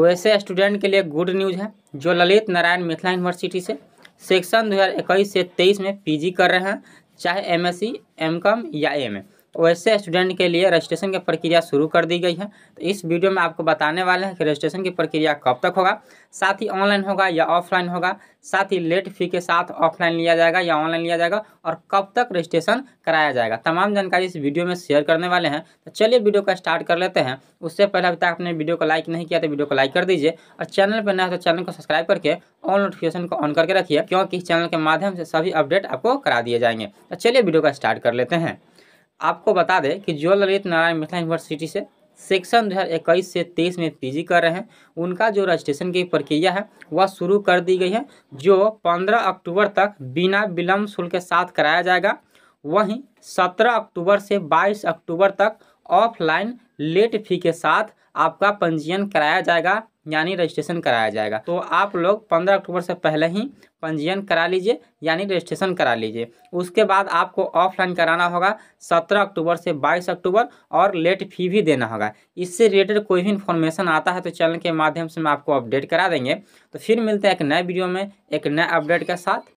वैसे स्टूडेंट के लिए गुड न्यूज़ है जो ललित नारायण मिथिला यूनिवर्सिटी से सेक्शन 2021 से 23 में पीजी कर रहे हैं चाहे एमएससी, एमकॉम या एमए वैसे स्टूडेंट के लिए रजिस्ट्रेशन की प्रक्रिया शुरू कर दी गई है तो इस वीडियो में आपको बताने वाले हैं कि रजिस्ट्रेशन की प्रक्रिया कब तक होगा साथ ही ऑनलाइन होगा या ऑफलाइन होगा साथ ही लेट फी के साथ ऑफलाइन लिया जाएगा या ऑनलाइन लिया जाएगा और कब तक रजिस्ट्रेशन कराया जाएगा तमाम जानकारी इस वीडियो में शेयर करने वाले हैं तो चलिए वीडियो का स्टार्ट कर लेते हैं उससे पहले अभी तक आपने वीडियो को लाइक नहीं किया तो वीडियो को लाइक कर दीजिए और चैनल पर नया तो चैनल को सब्सक्राइब करके ऑल नोटिफिकेशन को ऑन करके रखिए क्योंकि इस चैनल के माध्यम से सभी अपडेट आपको करा दिए जाएंगे तो चलिए वीडियो का स्टार्ट कर लेते हैं आपको बता दें कि ज्वल ललित नारायण मिथिला यूनिवर्सिटी से सेक्शन दो हज़ार इक्कीस से तेईस में पीजी कर रहे हैं उनका जो रजिस्ट्रेशन की प्रक्रिया है वह शुरू कर दी गई है जो पंद्रह अक्टूबर तक बिना विलम्ब शुल्क के साथ कराया जाएगा वहीं सत्रह अक्टूबर से बाईस अक्टूबर तक ऑफलाइन लेट फी के साथ आपका पंजीयन कराया जाएगा यानी रजिस्ट्रेशन कराया जाएगा तो आप लोग पंद्रह अक्टूबर से पहले ही पंजीयन करा लीजिए यानी रजिस्ट्रेशन करा लीजिए उसके बाद आपको ऑफलाइन कराना होगा सत्रह अक्टूबर से बाईस अक्टूबर और लेट फी भी देना होगा इससे रिलेटेड कोई भी इन्फॉर्मेशन आता है तो चैनल के माध्यम से मैं आपको अपडेट करा देंगे तो फिर मिलते हैं एक नए वीडियो में एक नए अपडेट के साथ